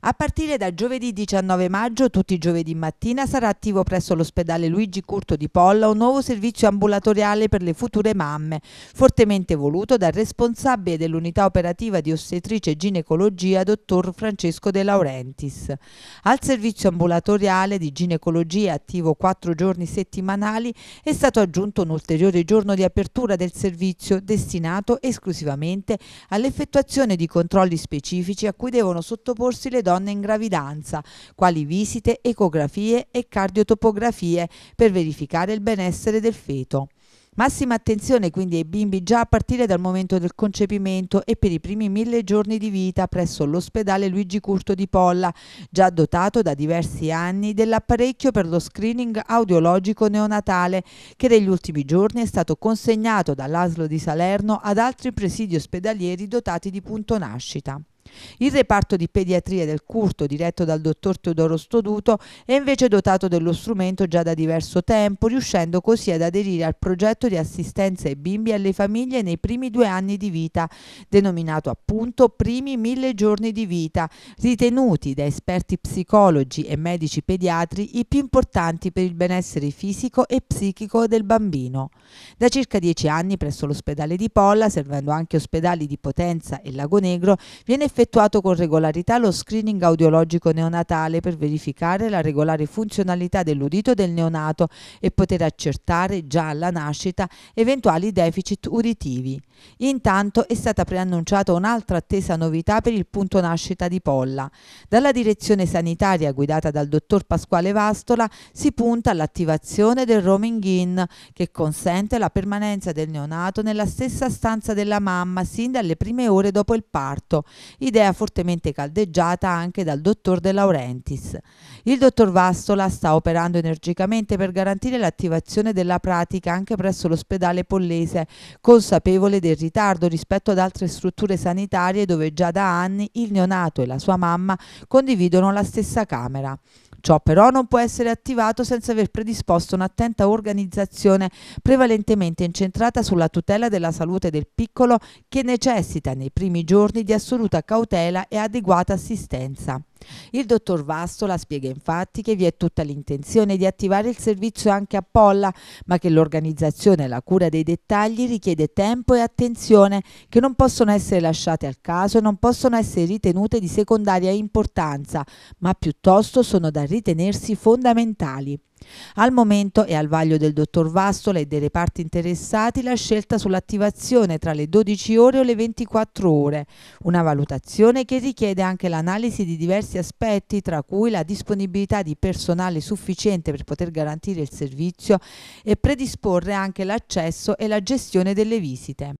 A partire da giovedì 19 maggio, tutti i giovedì mattina, sarà attivo presso l'ospedale Luigi Curto di Polla un nuovo servizio ambulatoriale per le future mamme, fortemente voluto dal responsabile dell'unità operativa di ostetrice e ginecologia, dottor Francesco De Laurentiis. Al servizio ambulatoriale di ginecologia attivo quattro giorni settimanali è stato aggiunto un ulteriore giorno di apertura del servizio destinato esclusivamente all'effettuazione di controlli specifici a cui devono sottoporsi le le donne in gravidanza, quali visite, ecografie e cardiotopografie per verificare il benessere del feto. Massima attenzione quindi ai bimbi già a partire dal momento del concepimento e per i primi mille giorni di vita presso l'ospedale Luigi Curto di Polla, già dotato da diversi anni dell'apparecchio per lo screening audiologico neonatale che negli ultimi giorni è stato consegnato dall'Aslo di Salerno ad altri presidi ospedalieri dotati di punto nascita. Il reparto di pediatria del Curto, diretto dal dottor Teodoro Stoduto, è invece dotato dello strumento già da diverso tempo, riuscendo così ad aderire al progetto di assistenza ai bimbi e alle famiglie nei primi due anni di vita, denominato appunto Primi mille giorni di vita, ritenuti da esperti psicologi e medici pediatri i più importanti per il benessere fisico e psichico del bambino. Da circa dieci anni presso l'ospedale di Polla, servendo anche ospedali di Potenza e Lago Negro, viene effettuato effettuato con regolarità lo screening audiologico neonatale per verificare la regolare funzionalità dell'udito del neonato e poter accertare già alla nascita eventuali deficit uditivi. Intanto è stata preannunciata un'altra attesa novità per il punto nascita di Polla. Dalla direzione sanitaria guidata dal dottor Pasquale Vastola si punta all'attivazione del roaming in che consente la permanenza del neonato nella stessa stanza della mamma sin dalle prime ore dopo il parto. I idea fortemente caldeggiata anche dal dottor De Laurentiis. Il dottor Vastola sta operando energicamente per garantire l'attivazione della pratica anche presso l'ospedale Pollese, consapevole del ritardo rispetto ad altre strutture sanitarie dove già da anni il neonato e la sua mamma condividono la stessa camera. Ciò però non può essere attivato senza aver predisposto un'attenta organizzazione prevalentemente incentrata sulla tutela della salute del piccolo che necessita nei primi giorni di assoluta cautela e adeguata assistenza. Il dottor Vastola spiega infatti che vi è tutta l'intenzione di attivare il servizio anche a Polla, ma che l'organizzazione e la cura dei dettagli richiede tempo e attenzione che non possono essere lasciate al caso e non possono essere ritenute di secondaria importanza, ma piuttosto sono da ritenersi fondamentali. Al momento è al vaglio del dottor Vastola e dei reparti interessati la scelta sull'attivazione tra le 12 ore o le 24 ore, una valutazione che richiede anche l'analisi di diversi diversi aspetti, tra cui la disponibilità di personale sufficiente per poter garantire il servizio e predisporre anche l'accesso e la gestione delle visite.